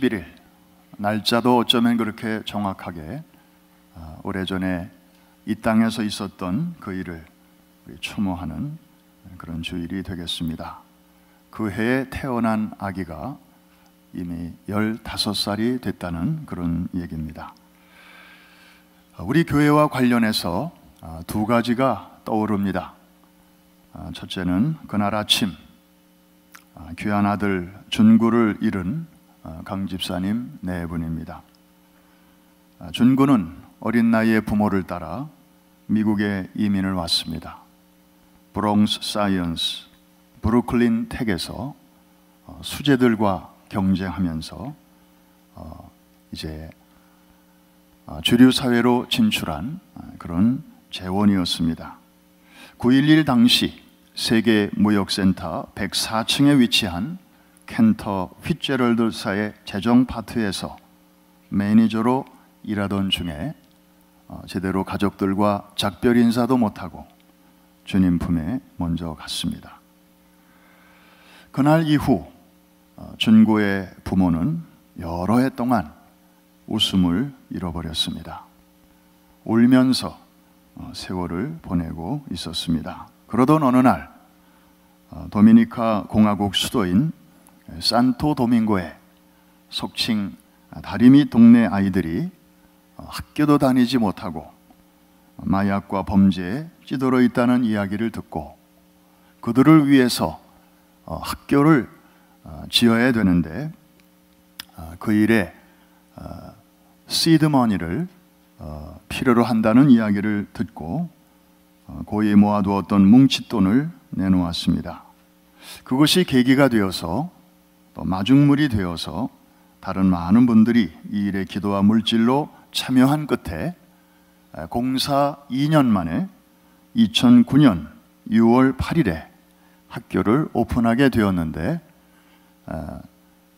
11일 날짜도 어쩌면 그렇게 정확하게 아, 오래전에 이 땅에서 있었던 그 일을 추모하는 그런 주일이 되겠습니다. 그 해에 태어난 아기가 이미 15살이 됐다는 그런 얘기입니다. 아, 우리 교회와 관련해서 아, 두 가지가 떠오릅니다. 첫째는 그날 아침 귀한 아들 준구를 잃은 어, 강 집사님 네 분입니다. 준구는 아, 어린 나이에 부모를 따라 미국에 이민을 왔습니다. 브롱스 사이언스, 브루클린 텍에서 어, 수재들과 경쟁하면서 어, 이제 주류 사회로 진출한 그런 재원이었습니다. 9.11 당시 세계무역센터 104층에 위치한 켄터 휘제럴드사의 재정 파트에서 매니저로 일하던 중에 어, 제대로 가족들과 작별 인사도 못하고 주님 품에 먼저 갔습니다. 그날 이후 어, 준고의 부모는 여러 해 동안 웃음을 잃어버렸습니다. 울면서 어, 세월을 보내고 있었습니다. 그러던 어느 날 도미니카 공화국 수도인 산토 도밍고의 속칭 다리미 동네 아이들이 학교도 다니지 못하고 마약과 범죄에 찌들어 있다는 이야기를 듣고 그들을 위해서 어, 학교를 어, 지어야 되는데 어, 그 일에 시드머니를 필요로 한다는 이야기를 듣고 고이 모아두었던 뭉칫돈을 내놓았습니다. 그것이 계기가 되어서 어, 마중물이 되어서 다른 많은 분들이 이 일에 기도와 물질로 참여한 끝에 공사 2년 만에 2009년 6월 8일에 학교를 오픈하게 되었는데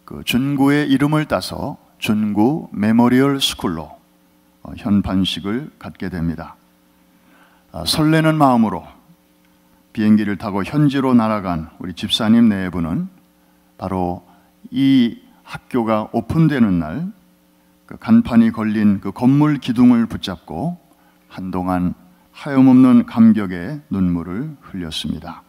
그 준구의 이름을 따서 준구 메모리얼 스쿨로 어, 현판식을 갖게 됩니다. 어, 설레는 마음으로 비행기를 타고 현지로 날아간 우리 집사님 내부는 네 바로 이 학교가 오픈되는 날, 그 간판이 걸린 그 건물 기둥을 붙잡고 한동안 하염없는 감격에 눈물을 흘렸습니다.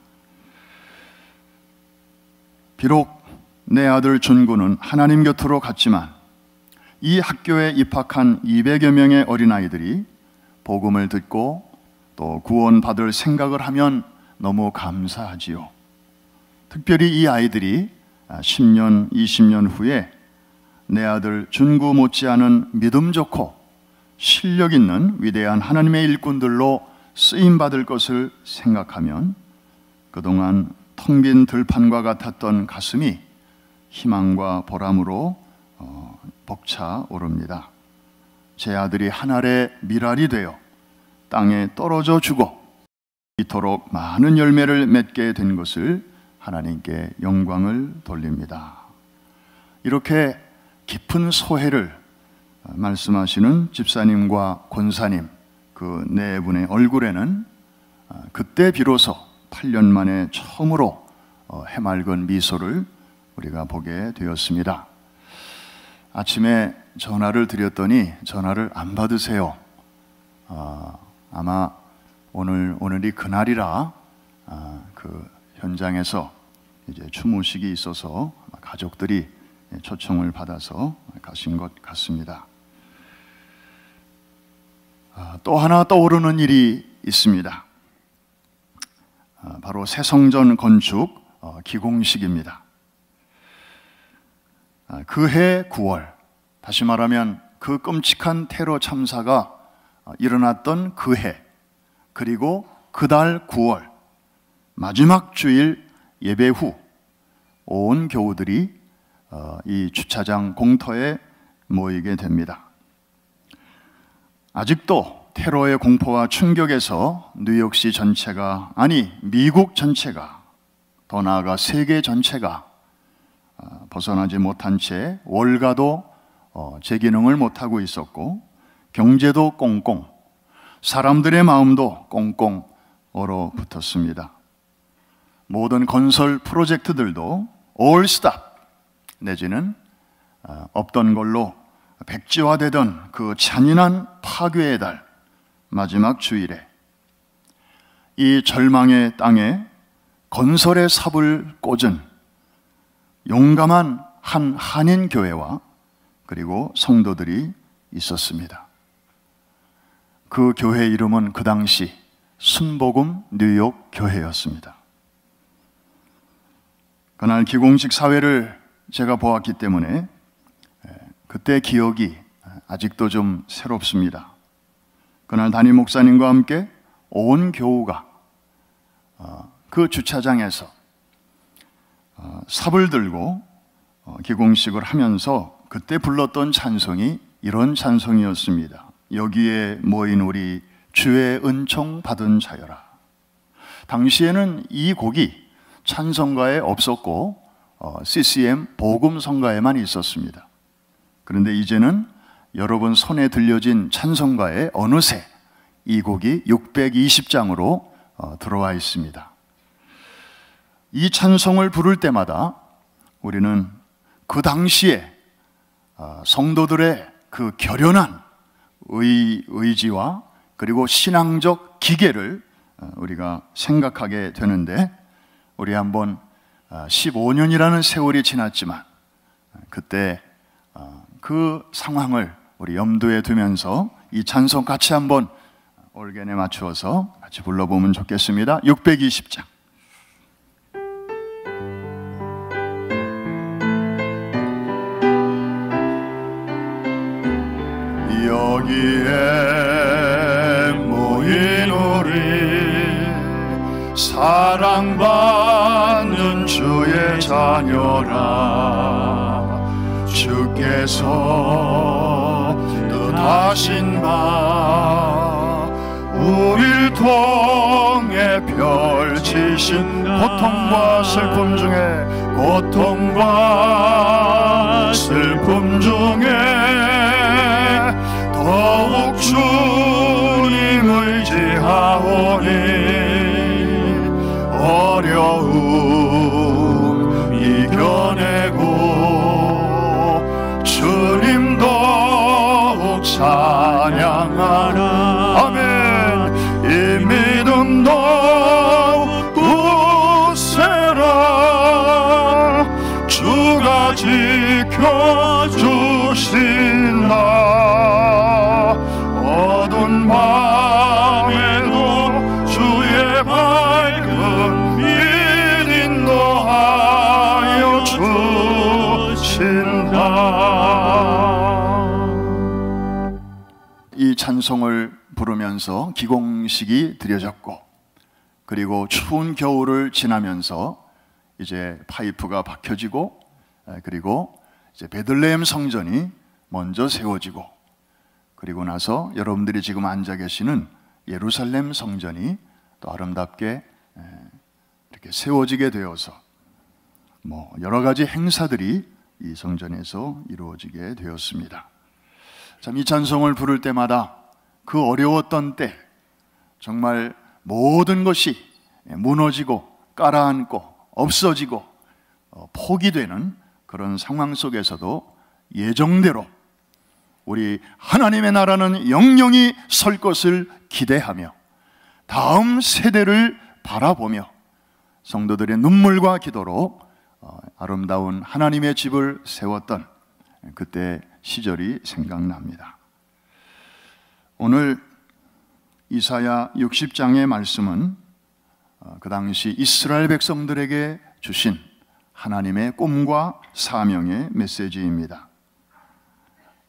비록 내 아들 준구는 하나님 곁으로 갔지만 이 학교에 입학한 200여 명의 어린아이들이 복음을 듣고 또 구원받을 생각을 하면 너무 감사하지요. 특별히 이 아이들이 10년, 아, 20년 후에 내 아들 준구 못지않은 믿음 좋고 실력 있는 위대한 하나님의 일꾼들로 쓰임 받을 것을 생각하면 그동안 텅 빈 들판과 같았던 가슴이 희망과 보람으로 어, 벅차 오릅니다. 제 아들이 하늘의 미랄이 되어 땅에 떨어져 주고 이토록 많은 열매를 맺게 된 것을 하나님께 영광을 돌립니다. 이렇게 깊은 소회를 말씀하시는 집사님과 권사님 그 네 분의 얼굴에는 아, 그때 비로소 8년 만에 처음으로 어, 해맑은 미소를 우리가 보게 되었습니다. 아침에 전화를 드렸더니 전화를 안 받으세요. 어, 아마 오늘 오늘이 그날이라 어, 그 현장에서 이제 추모식이 있어서 가족들이 초청을 받아서 가신 것 같습니다. 아, 또 하나 떠오르는 일이 있습니다. 아, 바로 새성전 건축 어, 기공식입니다. 아, 그해 9월, 다시 말하면 그 끔찍한 테러 참사가 어, 일어났던 그 해, 그리고 그달 9월, 마지막 주일 예배 후 온 교우들이 어, 이 주차장 공터에 모이게 됩니다. 아직도 테러의 공포와 충격에서 뉴욕시 전체가 아니 미국 전체가 더 나아가 세계 전체가 어, 벗어나지 못한 채 월가도 어, 재기능을 못하고 있었고 경제도 꽁꽁 사람들의 마음도 꽁꽁 얼어붙었습니다. 모든 건설 프로젝트들도 올스탑 내지는 어, 없던 걸로 백지화되던 그 잔인한 파괴의 달 마지막 주일에 이 절망의 땅에 건설의 삽을 꽂은 용감한 한 한인 교회와 그리고 성도들이 있었습니다. 그 교회 이름은 그 당시 순복음 뉴욕 교회였습니다. 그날 기공식 사회를 제가 보았기 때문에 그때 기억이 아직도 좀 새롭습니다. 그날 담임 목사님과 함께 온 교우가 어, 그 주차장에서 어, 삽을 들고 어, 기공식을 하면서 그때 불렀던 찬송이 이런 찬송이었습니다. 여기에 모인 우리 주의 은총 받은 자여라. 당시에는 이 곡이 찬성가에 없었고 어, CCM 복음 성가에만 있었습니다. 그런데 이제는 여러분 손에 들려진 찬성가에 어느새 이 곡이 620장으로 어, 들어와 있습니다. 이 찬송을 부를 때마다 우리는 그 당시에 어, 성도들의 그 결연한 의, 의지와 그리고 신앙적 기계를 우리가 생각하게 되는데 우리 한번 15년이라는 아, 세월이 지났지만 그때 아, 그 상황을 우리 염두에 두면서 이 찬송 같이 한번 올겐에 맞추어서 같이 불러보면 좋겠습니다. 620장. 여기에 모인 우리 사랑받 사녀라 주께서 뜻하신 바 우릴 통해 펼치신 고통과 슬픔 중에 고통과 슬픔 중에 찬송을 부르면서 기공식이 드려졌고 그리고 추운 겨울을 지나면서 이제 파이프가 박혀지고 그리고 이제 베들레헴 성전이 먼저 세워지고 그리고 나서 여러분들이 지금 앉아 계시는 예루살렘 성전이 또 아름답게 이렇게 세워지게 되어서 뭐 여러 가지 행사들이 이 성전에서 이루어지게 되었습니다. 참 이 찬송을 부를 때마다 그 어려웠던 때 정말 모든 것이 무너지고 깔아앉고 없어지고 어, 포기되는 그런 상황 속에서도 예정대로 우리 하나님의 나라는 영영이 설 것을 기대하며 다음 세대를 바라보며 성도들의 눈물과 기도로 어, 아름다운 하나님의 집을 세웠던 그때 시절이 생각납니다. 오늘 이사야 60장의 말씀은 어, 그 당시 이스라엘 백성들에게 주신 하나님의 꿈과 사명의 메시지입니다.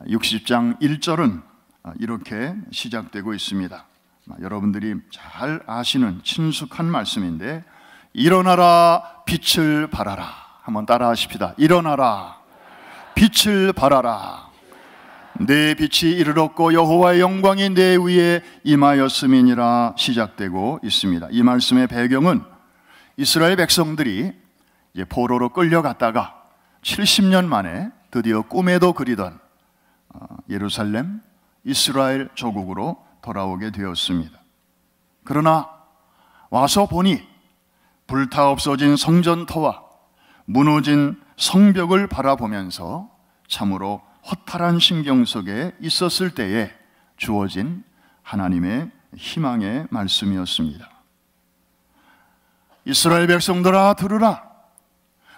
60장 1절은 어, 이렇게 시작되고 있습니다. 아, 여러분들이 잘 아시는 친숙한 말씀인데 일어나라 빛을 발하라. 한번 따라하십시다. 일어나라 빛을 발하라. 내 빛이 이르렀고 여호와의 영광이 내 위에 임하였음이니라 시작되고 있습니다. 이 말씀의 배경은 이스라엘 백성들이 포로로 끌려갔다가 70년 만에 드디어 꿈에도 그리던 어, 예루살렘 이스라엘 조국으로 돌아오게 되었습니다. 그러나 와서 보니 불타 없어진 성전터와 무너진 성벽을 바라보면서 참으로 허탈한 신경 속에 있었을 때에 주어진 하나님의 희망의 말씀이었습니다. 이스라엘 백성들아 들으라.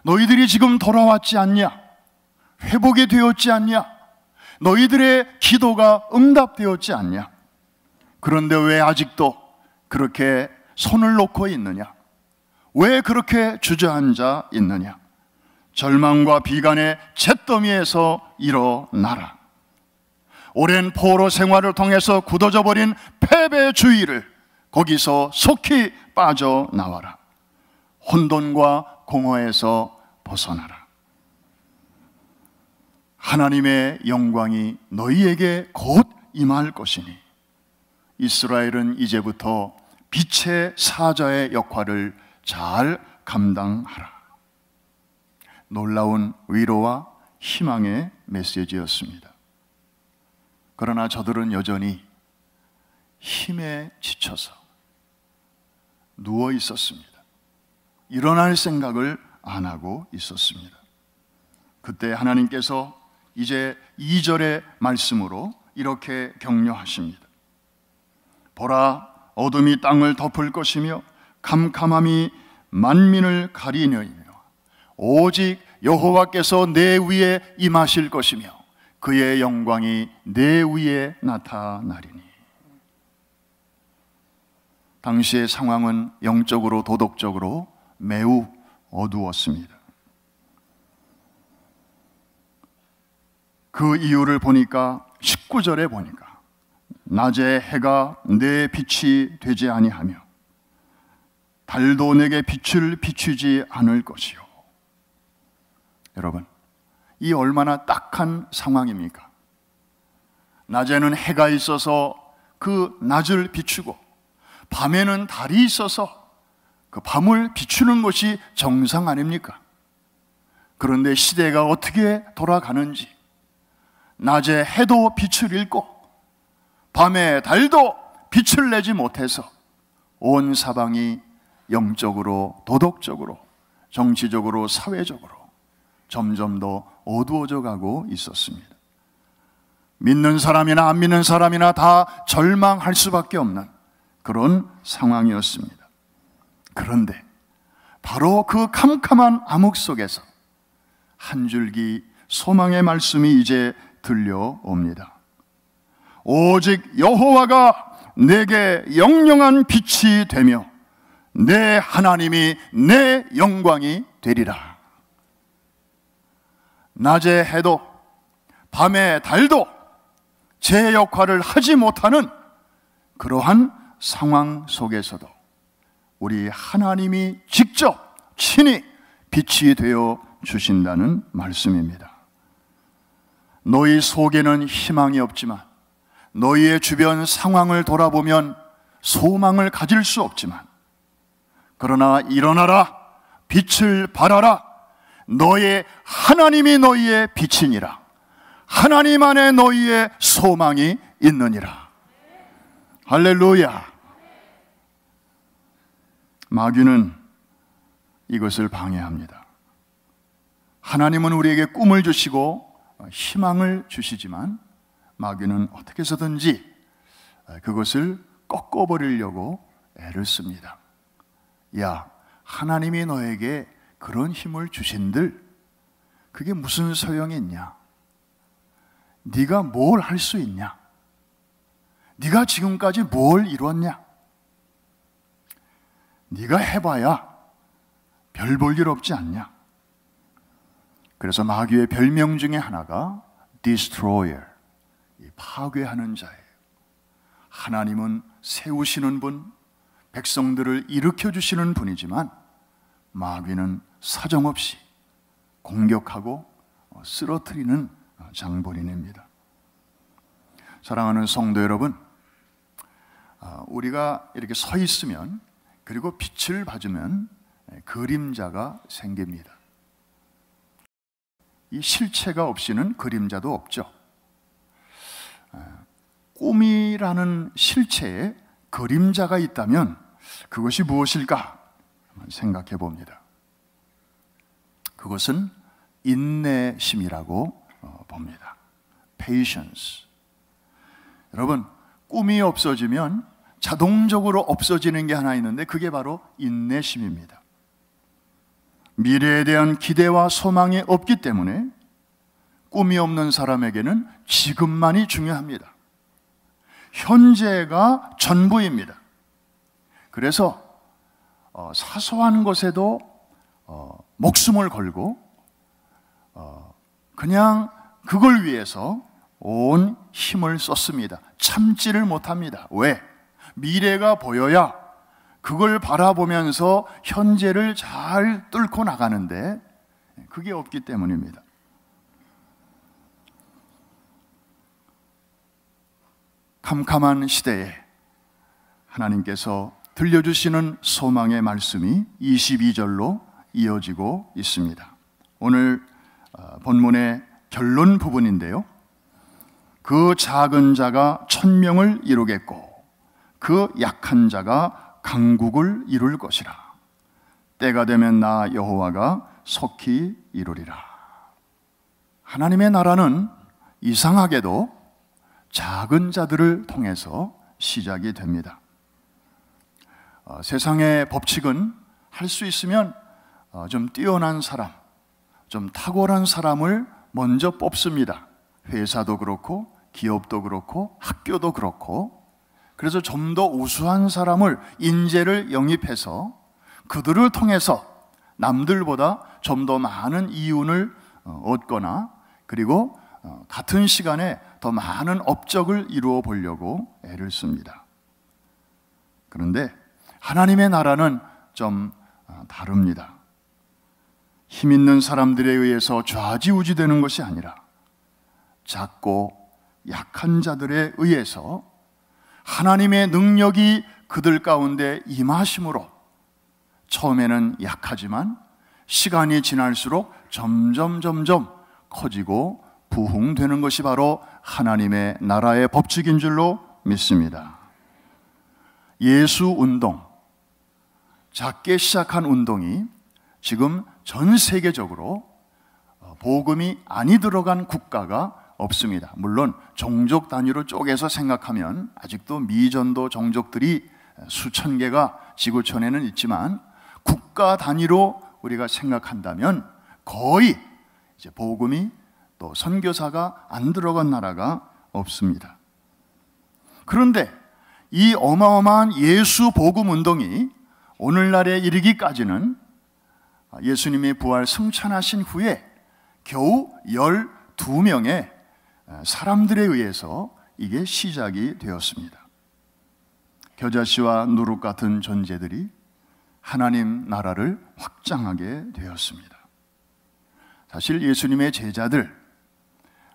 너희들이 지금 돌아왔지 않냐? 회복이 되었지 않냐? 너희들의 기도가 응답되었지 않냐? 그런데 왜 아직도 그렇게 손을 놓고 있느냐? 왜 그렇게 주저앉아 있느냐? 절망과 비관의 잿더미에서 일어나라. 오랜 포로 생활을 통해서 굳어져 버린 패배주의를 거기서 속히 빠져나와라. 혼돈과 공허에서 벗어나라. 하나님의 영광이 너희에게 곧 임할 것이니 이스라엘은 이제부터 빛의 사자의 역할을 잘 감당하라. 놀라운 위로와 희망의 메시지였습니다. 그러나 저들은 여전히 힘에 지쳐서 누워 있었습니다. 일어날 생각을 안 하고 있었습니다. 그때 하나님께서 이제 2절의 말씀으로 이렇게 격려하십니다. 보라, 어둠이 땅을 덮을 것이며 캄캄함이 만민을 가리느니 오직 여호와께서 내 위에 임하실 것이며 그의 영광이 내 위에 나타나리니. 당시의 상황은 영적으로 도덕적으로 매우 어두웠습니다. 그 이유를 보니까 19절에 보니까 낮에 해가 내 빛이 되지 아니하며 달도 내게 빛을 비추지 않을 것이요 여러분, 이 얼마나 딱한 상황입니까? 낮에는 해가 있어서 그 낮을 비추고 밤에는 달이 있어서 그 밤을 비추는 것이 정상 아닙니까? 그런데 시대가 어떻게 돌아가는지 낮에 해도 빛을 잃고 밤에 달도 빛을 내지 못해서 온 사방이 영적으로, 도덕적으로, 정치적으로, 사회적으로 점점 더 어두워져 가고 있었습니다. 믿는 사람이나 안 믿는 사람이나 다 절망할 수밖에 없는 그런 상황이었습니다. 그런데 바로 그 캄캄한 암흑 속에서 한 줄기 소망의 말씀이 이제 들려옵니다. 오직 여호와가 내게 영영한 빛이 되며 내 하나님이 내 영광이 되리라. 낮에 해도 밤에 달도 제 역할을 하지 못하는 그러한 상황 속에서도 우리 하나님이 직접 친히 빛이 되어 주신다는 말씀입니다. 너희 속에는 희망이 없지만 너희의 주변 상황을 돌아보면 소망을 가질 수 없지만 그러나 일어나라 빛을 발하라 너의 하나님이 너희의 빛이니라. 하나님 안에 너희의 소망이 있느니라. 할렐루야. 마귀는 이것을 방해합니다. 하나님은 우리에게 꿈을 주시고 희망을 주시지만 마귀는 어떻게 해서든지 그것을 꺾어버리려고 애를 씁니다. 야, 하나님이 너에게 그런 힘을 주신들 그게 무슨 소용이 있냐? 네가 뭘 할 수 있냐? 네가 지금까지 뭘 이뤘냐? 네가 해봐야 별 볼 일 없지 않냐? 그래서 마귀의 별명 중에 하나가 destroyer, 파괴하는 자예요. 하나님은 세우시는 분, 백성들을 일으켜 주시는 분이지만 마귀는 사정없이 공격하고 어, 쓰러뜨리는 어, 장본인입니다. 사랑하는 성도 여러분, 어, 우리가 이렇게 서 있으면 그리고 빛을 받으면 그림자가 생깁니다. 이 실체가 없이는 그림자도 없죠. 꿈이라는 실체에 그림자가 있다면 그것이 무엇일까 생각해 봅니다. 그것은 인내심이라고 어, 봅니다. patience. 여러분, 꿈이 없어지면 자동적으로 없어지는 게 하나 있는데 그게 바로 인내심입니다. 미래에 대한 기대와 소망이 없기 때문에 꿈이 없는 사람에게는 지금만이 중요합니다. 현재가 전부입니다. 그래서 어, 사소한 것에도 어, 목숨을 걸고 어, 그냥 그걸 위해서 온 힘을 썼습니다. 참지를 못합니다. 왜? 미래가 보여야 그걸 바라보면서 현재를 잘 뚫고 나가는데 그게 없기 때문입니다. 캄캄한 시대에 하나님께서 들려주시는 소망의 말씀이 22절로 이어지고 있습니다. 오늘 어, 본문의 결론 부분인데요. 그 작은 자가 천명을 이루겠고 그 약한 자가 강국을 이룰 것이라. 때가 되면 나 여호와가 속히 이루리라. 하나님의 나라는 이상하게도 작은 자들을 통해서 시작이 됩니다. 어, 세상의 법칙은 할 수 있으면 어, 좀 뛰어난 사람, 좀 탁월한 사람을 먼저 뽑습니다. 회사도 그렇고, 기업도 그렇고, 학교도 그렇고. 그래서 좀 더 우수한 사람을, 인재를 영입해서 그들을 통해서 남들보다 좀 더 많은 이윤을 어, 얻거나 그리고 같은 시간에 더 많은 업적을 이루어 보려고 애를 씁니다. 그런데 하나님의 나라는 좀 어, 다릅니다. 힘 있는 사람들에 의해서 좌지우지되는 것이 아니라 작고 약한 자들에 의해서 하나님의 능력이 그들 가운데 임하심으로 처음에는 약하지만 시간이 지날수록 점점 점점 커지고 부흥되는 것이 바로 하나님의 나라의 법칙인 줄로 믿습니다. 예수 운동, 작게 시작한 운동이 지금 전 세계적으로 어, 보금이 아니 들어간 국가가 없습니다. 물론 종족 단위로 쪼개서 생각하면 아직도 미전도 종족들이 어, 수천 개가 지구촌에는 있지만 국가 단위로 우리가 생각한다면 거의 이제 복음이 또 선교사가 안 들어간 나라가 없습니다. 그런데 이 어마어마한 예수 보금 운동이 오늘날에 이르기까지는 예수님이 부활 승천하신 후에 겨우 12명의 어, 사람들에 의해서 이게 시작이 되었습니다. 겨자씨와 누룩 같은 존재들이 하나님 나라를 확장하게 되었습니다. 사실 예수님의 제자들,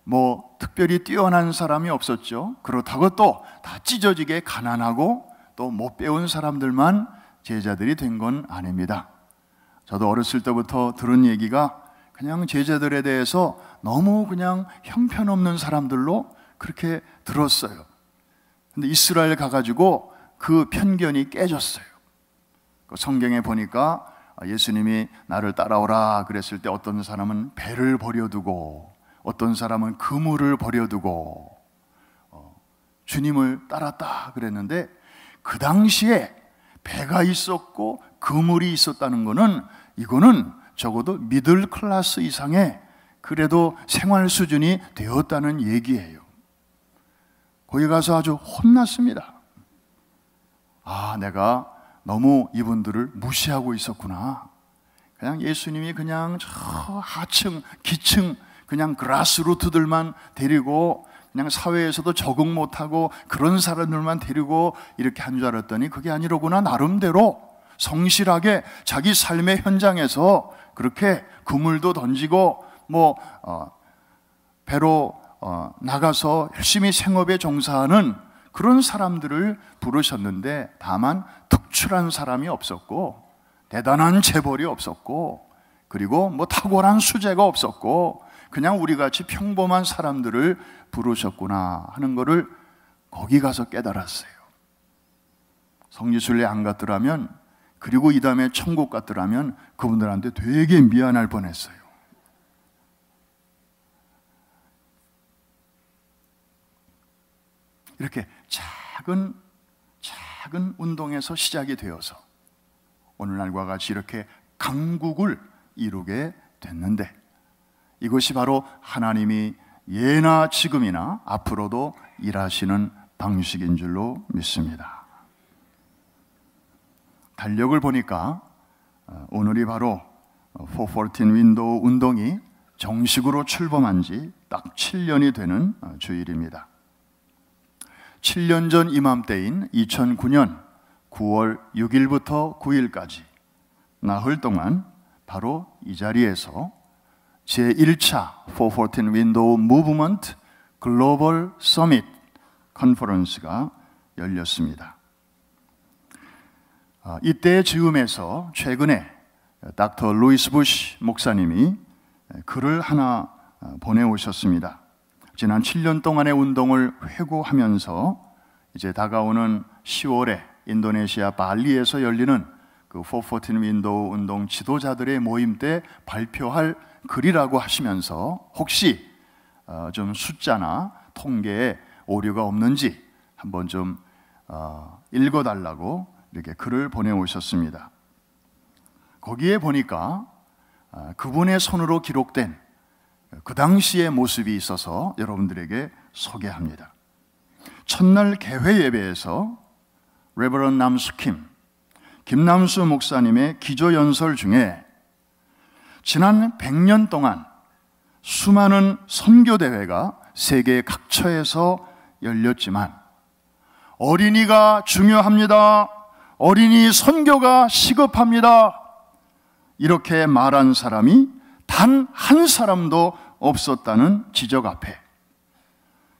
뭐 특별히 뛰어난 사람이 없었죠. 그렇다고 또 다 찢어지게 가난하고 또 못 배운 사람들만 제자들이 된 건 아닙니다. 저도 어렸을 때부터 들은 얘기가 그냥 제자들에 대해서 너무 그냥 형편없는 사람들로 그렇게 들었어요. 근데 이스라엘 가가지고 그 편견이 깨졌어요. 그 성경에 보니까 예수님이 나를 따라오라 그랬을 때 어떤 사람은 배를 버려두고 어떤 사람은 그물을 버려두고 어, 주님을 따랐다 그랬는데 그 당시에 배가 있었고 그물이 있었다는 것은 이거는 적어도 미들 클래스 이상의 그래도 생활 수준이 되었다는 얘기예요. 거기 가서 아주 혼났습니다. 아, 내가 너무 이분들을 무시하고 있었구나. 그냥 예수님이 그냥 저 하층, 기층, 그냥 그라스루트들만 데리고 그냥 사회에서도 적응 못하고 그런 사람들만 데리고 이렇게 한 줄 알았더니 그게 아니로구나. 나름대로 성실하게 자기 삶의 현장에서 그렇게 그물도 던지고 뭐 어, 배로 어, 나가서 열심히 생업에 종사하는 그런 사람들을 부르셨는데 다만 특출한 사람이 없었고 대단한 재벌이 없었고 그리고 뭐 탁월한 수재가 없었고 그냥 우리 같이 평범한 사람들을 부르셨구나 하는 것을 거기 가서 깨달았어요. 성지순례 안 갔더라면 그리고 이 다음에 천국 갔더라면 그분들한테 되게 미안할 뻔했어요. 이렇게 작은 작은 운동에서 시작이 되어서 오늘날과 같이 이렇게 강국을 이루게 됐는데 이것이 바로 하나님이 예나 지금이나 앞으로도 일하시는 방식인 줄로 믿습니다. 달력을 보니까 어, 오늘이 바로 414 어, 윈도우 운동이 정식으로 출범한 지 딱 7년이 되는 어, 주일입니다. 7년 전 이맘때인 2009년 9월 6일부터 9일까지 나흘 동안 바로 이 자리에서 제1차 414 윈도우 무브먼트 글로벌 서밋 컨퍼런스가 열렸습니다. 아, 이때 즈음에서 최근에 닥터 루이스 부시 목사님이 글을 하나 아, 보내오셨습니다. 지난 7년 동안의 운동을 회고하면서 이제 다가오는 10월에 인도네시아 발리에서 열리는 그414 윈도우 운동 지도자들의 모임 때 발표할 글이라고 하시면서 혹시 어, 좀 숫자나 통계에 오류가 없는지 한번 좀 어, 읽어달라고 이렇게 글을 보내오셨습니다. 거기에 보니까 아, 그분의 손으로 기록된 그 당시의 모습이 있어서 여러분들에게 소개합니다. 첫날 개회 예배에서 레버런 남수킴 김남수 목사님의 기조연설 중에 지난 100년 동안 수많은 선교대회가 세계 각처에서 열렸지만 어린이가 중요합니다. 어린이 선교가 시급합니다. 이렇게 말한 사람이 단 한 사람도 없었다는 지적 앞에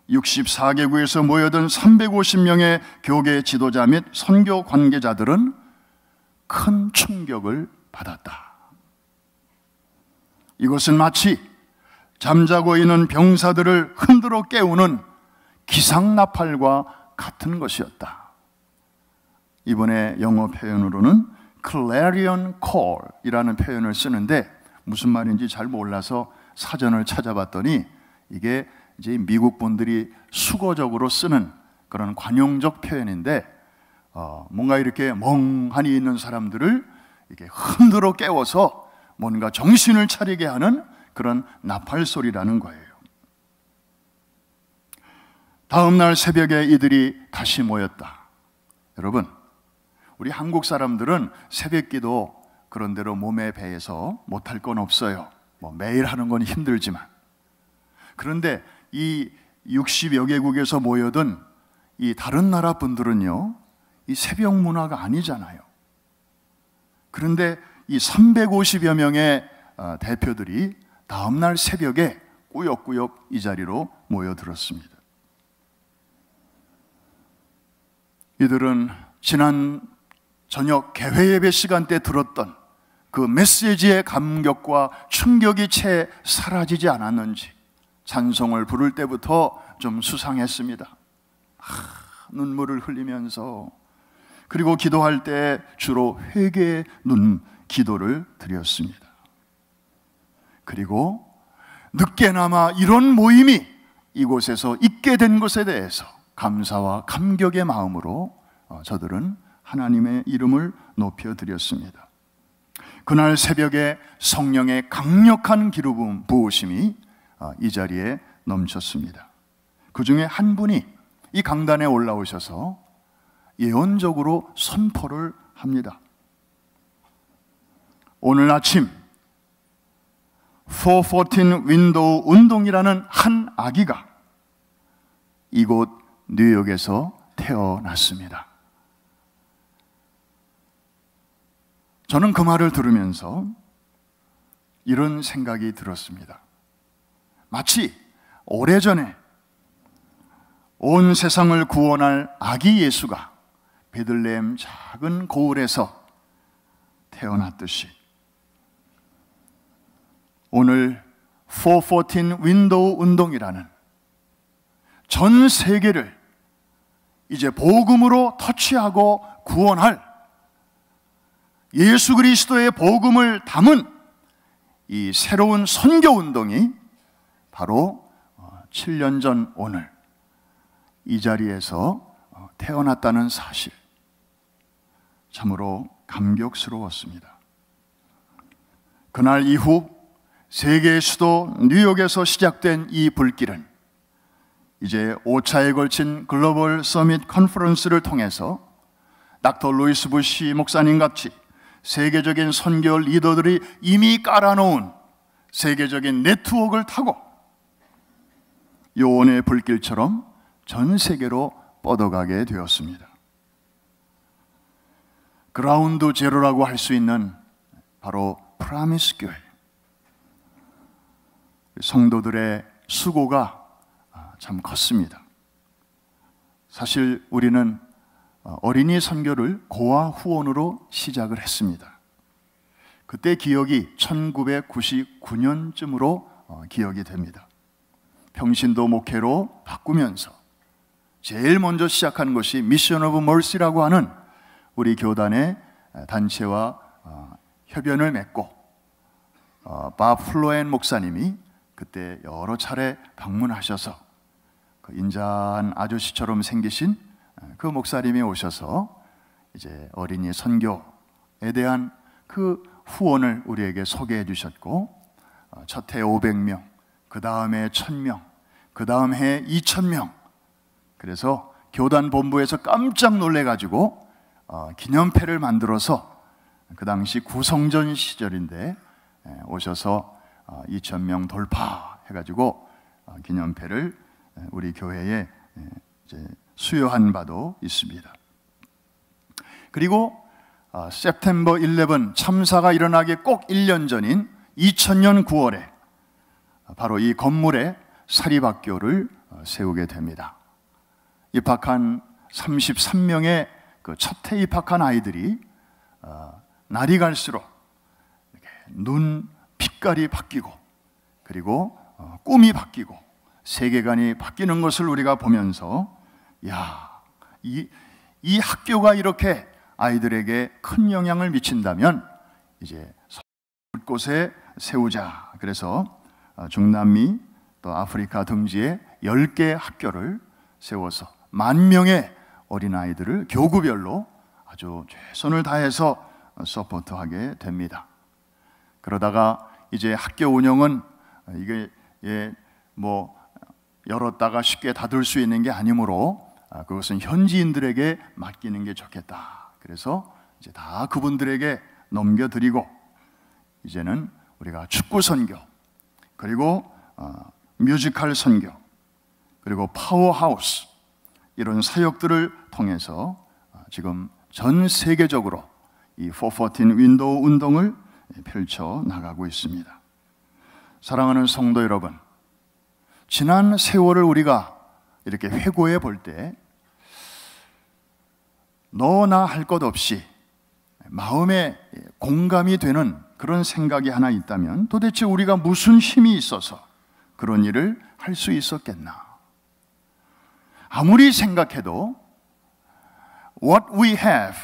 64개국에서 모여든 350명의 교계 지도자 및 선교 관계자들은 큰 충격을 받았다. 이것은 마치 잠자고 있는 병사들을 흔들어 깨우는 기상나팔과 같은 것이었다. 이번에 영어 표현으로는 clarion call이라는 표현을 쓰는데 무슨 말인지 잘 몰라서 사전을 찾아봤더니 이게 이제 미국 분들이 수거적으로 쓰는 그런 관용적 표현인데 어, 뭔가 이렇게 멍하니 있는 사람들을 이렇게 흔들어 깨워서 뭔가 정신을 차리게 하는 그런 나팔 소리라는 거예요. 다음 날 새벽에 이들이 다시 모였다. 여러분, 우리 한국 사람들은 새벽 기도 그런대로 몸에 배에서 못할 건 없어요. 뭐 매일 하는 건 힘들지만. 그런데 이 60여 개국에서 모여든 이 다른 나라 분들은요, 이 새벽 문화가 아니잖아요. 그런데 이 350여 명의 어, 대표들이 다음날 새벽에 꾸역꾸역 이 자리로 모여들었습니다. 이들은 지난 저녁 개회 예배 시간 때 들었던 그 메시지의 감격과 충격이 채 사라지지 않았는지 찬송을 부를 때부터 좀 수상했습니다. 아, 눈물을 흘리면서 그리고 기도할 때 주로 회개의 눈 기도를 드렸습니다. 그리고 늦게나마 이런 모임이 이곳에서 있게 된 것에 대해서 감사와 감격의 마음으로 어, 저들은 하나님의 이름을 높여 드렸습니다. 그날 새벽에 성령의 강력한 기름 부으심이 어, 이 자리에 넘쳤습니다. 그 중에 한 분이 이 강단에 올라오셔서 예언적으로 선포를 합니다. 오늘 아침 414 윈도우 운동이라는 한 아기가 이곳 뉴욕에서 태어났습니다. 저는 그 말을 들으면서 이런 생각이 들었습니다. 마치 오래전에 온 세상을 구원할 아기 예수가 베들레헴 작은 고울에서 태어났듯이 오늘 414 윈도우 운동이라는 전 세계를 이제 복음으로 터치하고 구원할 예수 그리스도의 복음을 담은 이 새로운 선교 운동이 바로 7년 어, 전 오늘 이 자리에서 어, 태어났다는 사실. 참으로 감격스러웠습니다. 그날 이후 세계의 수도 뉴욕에서 시작된 이 불길은 이제 5차에 걸친 글로벌 서밋 컨퍼런스를 통해서 닥터 루이스 부시 목사님 같이 세계적인 선교 리더들이 이미 깔아놓은 세계적인 네트워크를 타고 요원의 불길처럼 전 세계로 뻗어가게 되었습니다. 그라운드 제로라고 할 수 있는 바로 프라미스 교회. 성도들의 수고가 아, 참 컸습니다. 사실 우리는 어, 어린이 선교를 고아 후원으로 시작을 했습니다. 그때 기억이 1999년쯤으로 어, 기억이 됩니다. 평신도 목회로 바꾸면서 제일 먼저 시작한 것이 미션 오브 멀시라고 하는 우리 교단의 어, 단체와 어, 협연을 맺고 어, 바 플로엔 목사님이 그때 여러 차례 방문하셔서 그 인자한 아저씨처럼 생기신 그 목사님이 오셔서 이제 어린이 선교에 대한 그 후원을 우리에게 소개해 주셨고 첫 해 500명, 그 다음에 1000명, 그 다음 해에 2000명. 그래서 교단 본부에서 깜짝 놀래 가지고 어, 기념패를 만들어서 그 당시 구성전 시절인데 예, 오셔서 2,000명 어, 돌파해가지고 어, 기념패를 예, 우리 교회에 예, 수여한 바도 있습니다. 그리고 세프템버 11 참사가 일어나기 꼭 1년 전인 2000년 9월에 바로 이 건물에 사립학교를 세우게 됩니다. 입학한 33명의 그첫해 입학한 아이들이 어, 날이 갈수록 눈 빛깔이 바뀌고 그리고 어, 꿈이 바뀌고 세계관이 바뀌는 것을 우리가 보면서 야 이 이 학교가 이렇게 아이들에게 큰 영향을 미친다면 이제 곳에 세우자. 그래서 어, 중남미 또 아프리카 등지에 10개 학교를 세워서 만 명의 어린아이들을 교구별로 아주 최선을 다해서 서포트하게 됩니다. 그러다가 이제 학교 운영은 이게 예, 뭐 열었다가 쉽게 닫을 수 있는 게 아니므로 아, 그것은 현지인들에게 맡기는 게 좋겠다. 그래서 이제 다 그분들에게 넘겨드리고 이제는 우리가 축구 선교 그리고 어, 뮤지컬 선교 그리고 파워하우스 이런 사역들을 통해서 아, 지금 전 세계적으로 이 414 윈도우 운동을 펼쳐 나가고 있습니다. 사랑하는 성도 여러분, 지난 세월을 우리가 이렇게 회고해 볼 때, 너나 할 것 없이 마음에 공감이 되는 그런 생각이 하나 있다면 도대체 우리가 무슨 힘이 있어서 그런 일을 할 수 있었겠나? 아무리 생각해도 what we have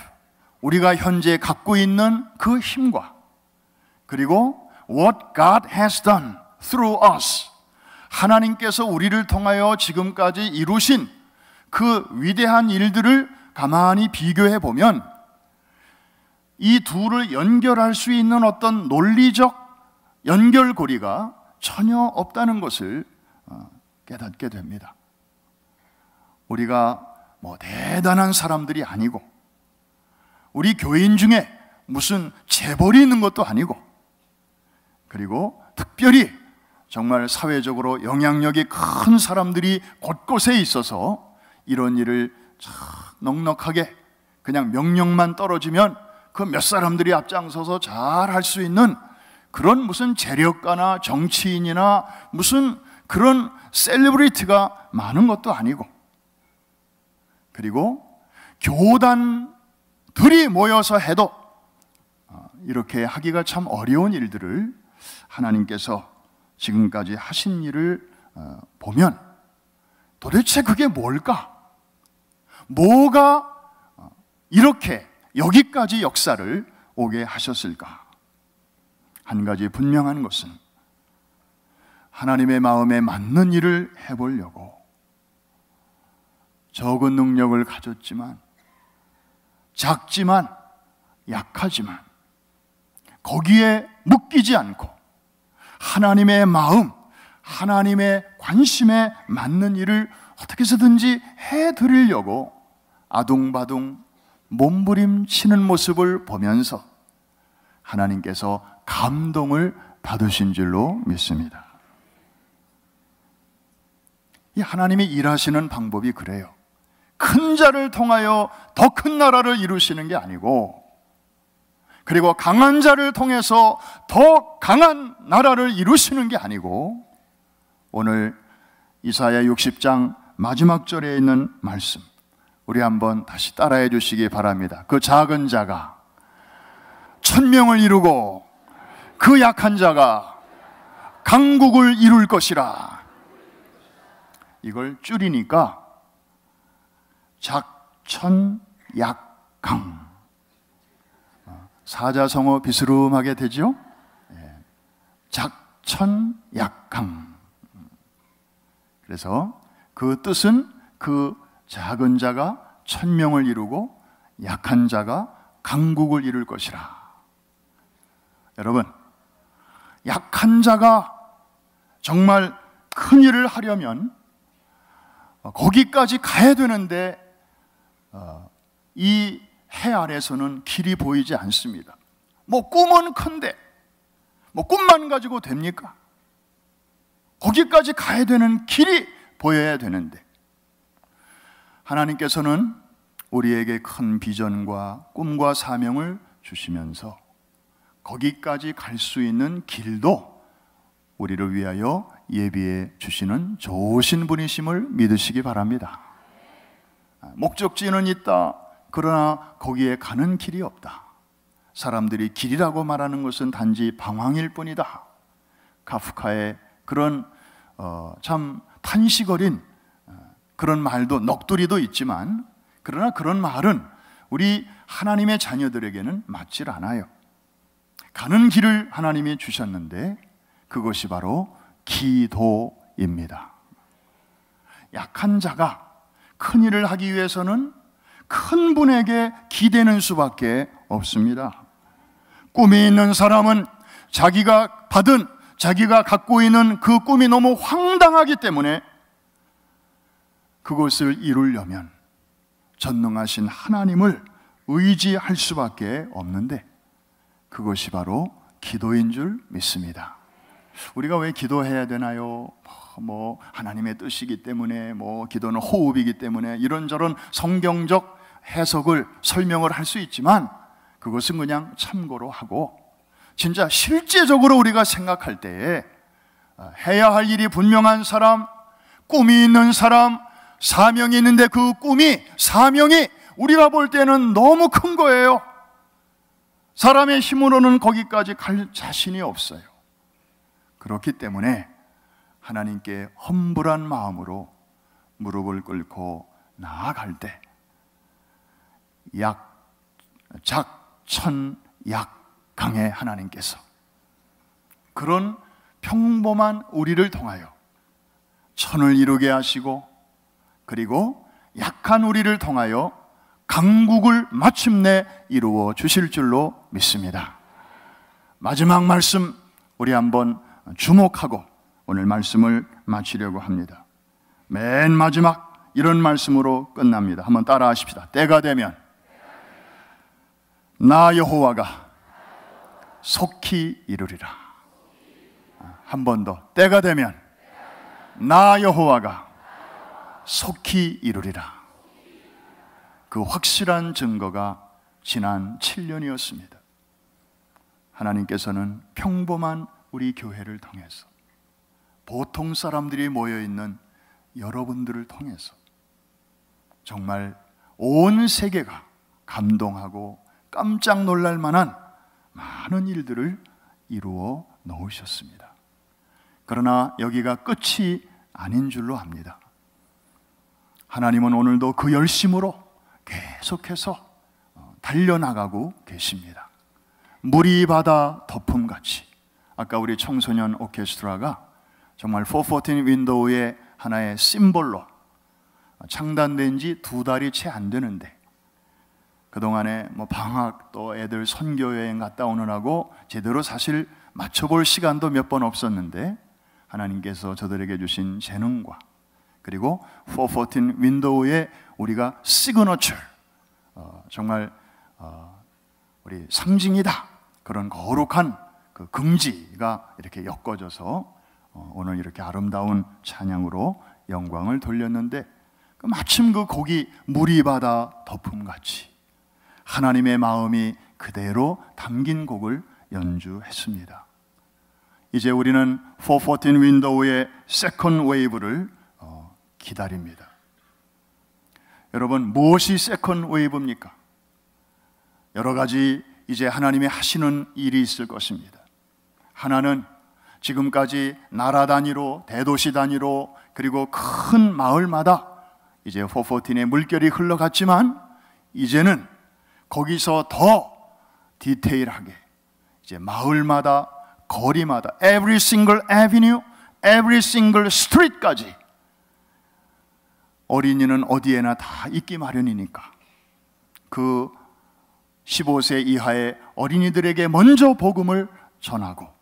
우리가 현재 갖고 있는 그 힘과 그리고 what God has done through us 하나님께서 우리를 통하여 지금까지 이루신 그 위대한 일들을 가만히 비교해 보면 이 둘을 연결할 수 있는 어떤 논리적 연결고리가 전혀 없다는 것을 어, 깨닫게 됩니다. 우리가 뭐 대단한 사람들이 아니고 우리 교인 중에 무슨 재벌이 있는 것도 아니고 그리고 특별히 정말 사회적으로 영향력이 큰 사람들이 곳곳에 있어서 이런 일을 넉넉하게 그냥 명령만 떨어지면 그 몇 사람들이 앞장서서 잘 할 수 있는 그런 무슨 재력가나 정치인이나 무슨 그런 셀리브리티가 많은 것도 아니고 그리고 교단들이 모여서 해도 어, 이렇게 하기가 참 어려운 일들을 하나님께서 지금까지 하신 일을 어, 보면 도대체 그게 뭘까? 뭐가 어, 이렇게 여기까지 역사를 오게 하셨을까? 한 가지 분명한 것은 하나님의 마음에 맞는 일을 해보려고 적은 능력을 가졌지만, 작지만, 약하지만, 거기에 묶이지 않고, 하나님의 마음, 하나님의 관심에 맞는 일을 어떻게 해서든지 해 드리려고 아둥바둥 몸부림치는 모습을 보면서 하나님께서 감동을 받으신 줄로 믿습니다. 이 하나님이 일하시는 방법이 그래요. 큰 자를 통하여 더 큰 나라를 이루시는 게 아니고 그리고 강한 자를 통해서 더 강한 나라를 이루시는 게 아니고 오늘 이사야 60장 마지막 절에 있는 말씀 우리 한번 다시 따라해 주시기 바랍니다. 그 작은 자가 천명을 이루고 그 약한 자가 강국을 이룰 것이라. 이걸 줄이니까 작천약강. 어, 사자성어 비스름하게 되죠? 예. 작천약강. 그래서 그 뜻은 그 작은 자가 천명을 이루고 약한 자가 강국을 이룰 것이라. 여러분, 약한 자가 정말 큰 일을 하려면 거기까지 가야 되는데 어, 이해 아래서는 길이 보이지 않습니다. 뭐 꿈은 큰데 뭐 꿈만 가지고 됩니까? 거기까지 가야 되는 길이 보여야 되는데 하나님께서는 우리에게 큰 비전과 꿈과 사명을 주시면서 거기까지 갈 수 있는 길도 우리를 위하여 예비해 주시는 좋으신 분이심을 믿으시기 바랍니다. 아, 목적지는 있다. 그러나 거기에 가는 길이 없다. 사람들이 길이라고 말하는 것은 단지 방황일 뿐이다. 카프카의 그런 어, 참 탄식어린 어, 그런 말도 넋두리도 있지만 그러나 그런 말은 우리 하나님의 자녀들에게는 맞질 않아요. 가는 길을 하나님이 주셨는데 그것이 바로 기도입니다. 약한 자가 큰 일을 하기 위해서는 큰 분에게 기대는 수밖에 없습니다. 꿈이 있는 사람은 자기가 받은, 자기가 갖고 있는 그 꿈이 너무 황당하기 때문에 그것을 이루려면 전능하신 하나님을 의지할 수밖에 없는데 그것이 바로 기도인 줄 믿습니다. 우리가 왜 기도해야 되나요? 뭐, 뭐 하나님의 뜻이기 때문에 뭐 기도는 호흡이기 때문에 이런저런 성경적 해석을 설명을 할 수 있지만 그것은 그냥 참고로 하고 진짜 실제적으로 우리가 생각할 때에 어, 해야 할 일이 분명한 사람, 꿈이 있는 사람, 사명이 있는데 그 꿈이, 사명이 우리가 볼 때는 너무 큰 거예요. 사람의 힘으로는 거기까지 갈 자신이 없어요. 그렇기 때문에 하나님께 험불한 마음으로 무릎을 꿇고 나아갈 때 약, 작, 천, 약, 강의 하나님께서 그런 평범한 우리를 통하여 천을 이루게 하시고 그리고 약한 우리를 통하여 강국을 마침내 이루어 주실 줄로 믿습니다. 마지막 말씀 우리 한번 주목하고 오늘 말씀을 마치려고 합니다. 맨 마지막 이런 말씀으로 끝납니다. 한번 따라 하십시다. 때가 되면 나 여호와가 속히 이루리라. 한 번 더. 때가 되면 나 여호와가 속히 이루리라. 그 확실한 증거가 지난 7년이었습니다. 하나님께서는 평범한 우리 교회를 통해서 보통 사람들이 모여 있는 여러분들을 통해서 정말 온 세계가 감동하고 깜짝 놀랄 만한 많은 일들을 이루어 놓으셨습니다. 그러나 여기가 끝이 아닌 줄로 압니다. 하나님은 오늘도 그 열심으로 계속해서 어, 달려나가고 계십니다. 물이 바다 덮음같이 아까 우리 청소년 오케스트라가 정말 414 윈도우의 하나의 심볼로 창단된 지 두 달이 채 안 되는데 그동안에 뭐 방학 또 애들 선교여행 갔다 오느라고 제대로 사실 맞춰볼 시간도 몇 번 없었는데 하나님께서 저들에게 주신 재능과 그리고 414윈도우의 우리가 시그너처 어, 정말 어, 우리 상징이다 그런 거룩한 그 긍지가 이렇게 엮어져서 어, 오늘 이렇게 아름다운 찬양으로 영광을 돌렸는데 그 마침 그 곡이 무리 바다 덮음같이 하나님의 마음이 그대로 담긴 곡을 연주했습니다. 이제 우리는 414 윈도우의 세컨 웨이브를 어, 기다립니다. 여러분 무엇이 세컨 웨이브입니까? 여러 가지 이제 하나님의 하시는 일이 있을 것입니다. 하나는 지금까지 나라 단위로 대도시 단위로 그리고 큰 마을마다 이제 포포틴의 물결이 흘러갔지만 이제는 거기서 더 디테일하게 이제 마을마다 거리마다 every single avenue, every single street까지 어린이는 어디에나 다 있기 마련이니까 그 15세 이하의 어린이들에게 먼저 복음을 전하고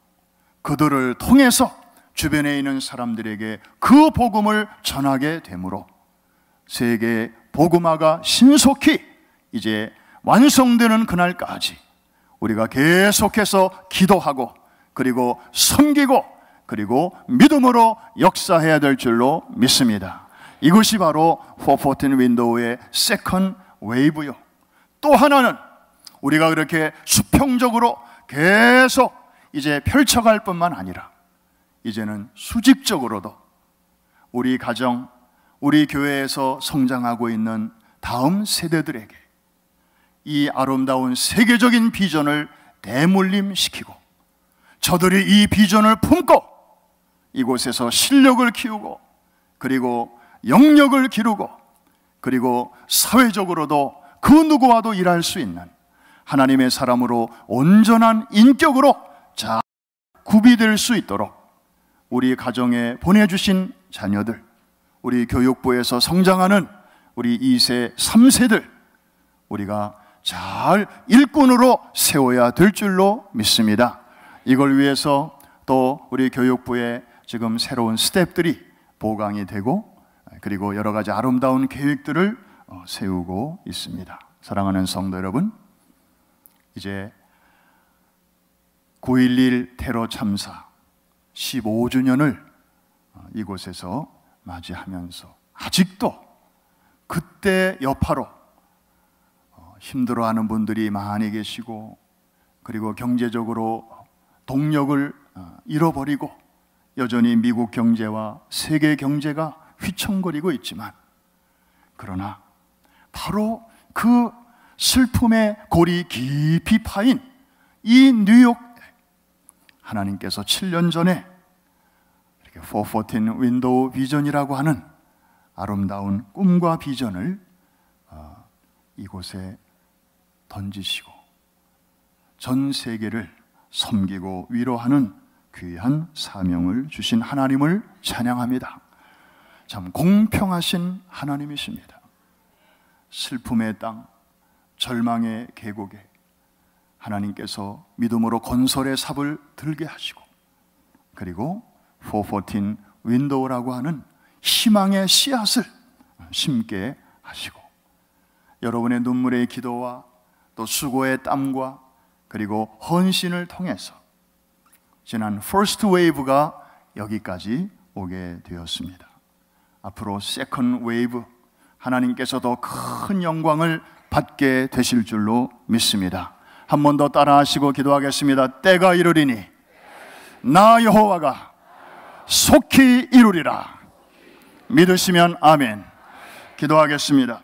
그들을 통해서 주변에 있는 사람들에게 그 복음을 전하게 되므로 세계 복음화가 신속히 이제 완성되는 그날까지 우리가 계속해서 기도하고 그리고 섬기고 그리고 믿음으로 역사해야 될 줄로 믿습니다. 이것이 바로 414 윈도우의 세컨 웨이브요. 또 하나는 우리가 그렇게 수평적으로 계속 이제 펼쳐갈 뿐만 아니라 이제는 수직적으로도 우리 가정, 우리 교회에서 성장하고 있는 다음 세대들에게 이 아름다운 세계적인 비전을 대물림시키고 저들이 이 비전을 품고 이곳에서 실력을 키우고 그리고 영역을 기르고 그리고 사회적으로도 그 누구와도 일할 수 있는 하나님의 사람으로 온전한 인격으로 잘 구비될 수 있도록 우리 가정에 보내주신 자녀들, 우리 교육부에서 성장하는 우리 2세, 3세들, 우리가 잘 일꾼으로 세워야 될 줄로 믿습니다. 이걸 위해서 또 우리 교육부에 지금 새로운 스텝들이 보강이 되고 그리고 여러 가지 아름다운 계획들을 어, 세우고 있습니다. 사랑하는 성도 여러분, 이제 9.11 테러 참사 15주년을 이곳에서 맞이하면서 아직도 그때 여파로 어, 힘들어하는 분들이 많이 계시고 그리고 경제적으로 동력을 어, 잃어버리고 여전히 미국 경제와 세계 경제가 휘청거리고 있지만 그러나 바로 그 슬픔의 골이 깊이 파인 이 뉴욕 하나님께서 7년 전에 이렇게 414 윈도우 비전이라고 하는 아름다운 꿈과 비전을 어, 이곳에 던지시고 전 세계를 섬기고 위로하는 귀한 사명을 주신 하나님을 찬양합니다. 참 공평하신 하나님이십니다. 슬픔의 땅, 절망의 계곡에 하나님께서 믿음으로 건설의 삽을 들게 하시고 그리고 414 윈도우라고 하는 희망의 씨앗을 심게 하시고 여러분의 눈물의 기도와 또 수고의 땀과 그리고 헌신을 통해서 지난 퍼스트 웨이브가 여기까지 오게 되었습니다. 앞으로 세컨 웨이브 하나님께서 더 큰 영광을 받게 되실 줄로 믿습니다. 한번더 따라하시고 기도하겠습니다. 때가 이르리니 나 여호와가 속히 이루리라. 믿으시면 아멘. 기도하겠습니다.